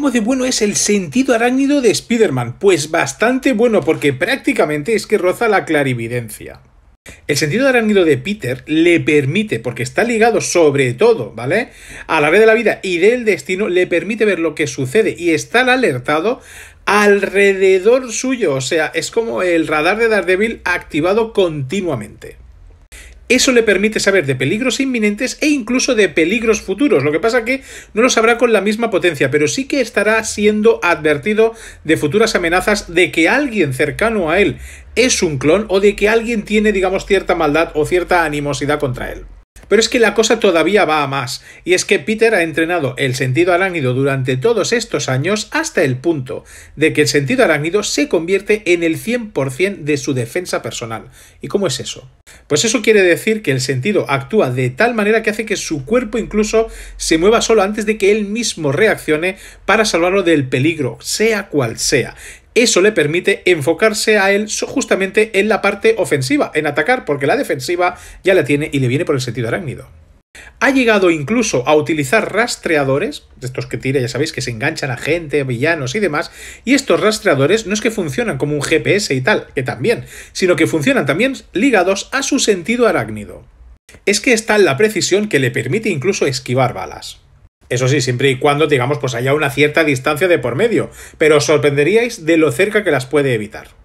¿Cómo de bueno es el sentido arácnido de Spider-Man? Pues bastante bueno porque prácticamente es que roza la clarividencia. El sentido arácnido de Peter le permite, porque está ligado sobre todo, ¿vale? A la red de la vida y del destino, le permite ver lo que sucede y estar alertado alrededor suyo. O sea, es como el radar de Daredevil activado continuamente. Eso le permite saber de peligros inminentes e incluso de peligros futuros. Lo que pasa que no lo sabrá con la misma potencia, pero sí que estará siendo advertido de futuras amenazas de que alguien cercano a él es un clon o de que alguien tiene, digamos, cierta maldad o cierta animosidad contra él. Pero es que la cosa todavía va a más, y es que Peter ha entrenado el sentido arácnido durante todos estos años hasta el punto de que el sentido arácnido se convierte en el 100% de su defensa personal. ¿Y cómo es eso? Pues eso quiere decir que el sentido actúa de tal manera que hace que su cuerpo incluso se mueva solo antes de que él mismo reaccione para salvarlo del peligro, sea cual sea eso le permite enfocarse a él justamente en la parte ofensiva, en atacar, porque la defensiva ya la tiene y le viene por el sentido arácnido. Ha llegado incluso a utilizar rastreadores, estos que tira, ya sabéis, que se enganchan a gente, villanos y demás, y estos rastreadores no es que funcionan como un GPS y tal, que también, sino que funcionan también ligados a su sentido arácnido. Es que está en la precisión que le permite incluso esquivar balas. Eso sí, siempre y cuando, digamos, pues haya una cierta distancia de por medio. Pero os sorprenderíais de lo cerca que las puede evitar.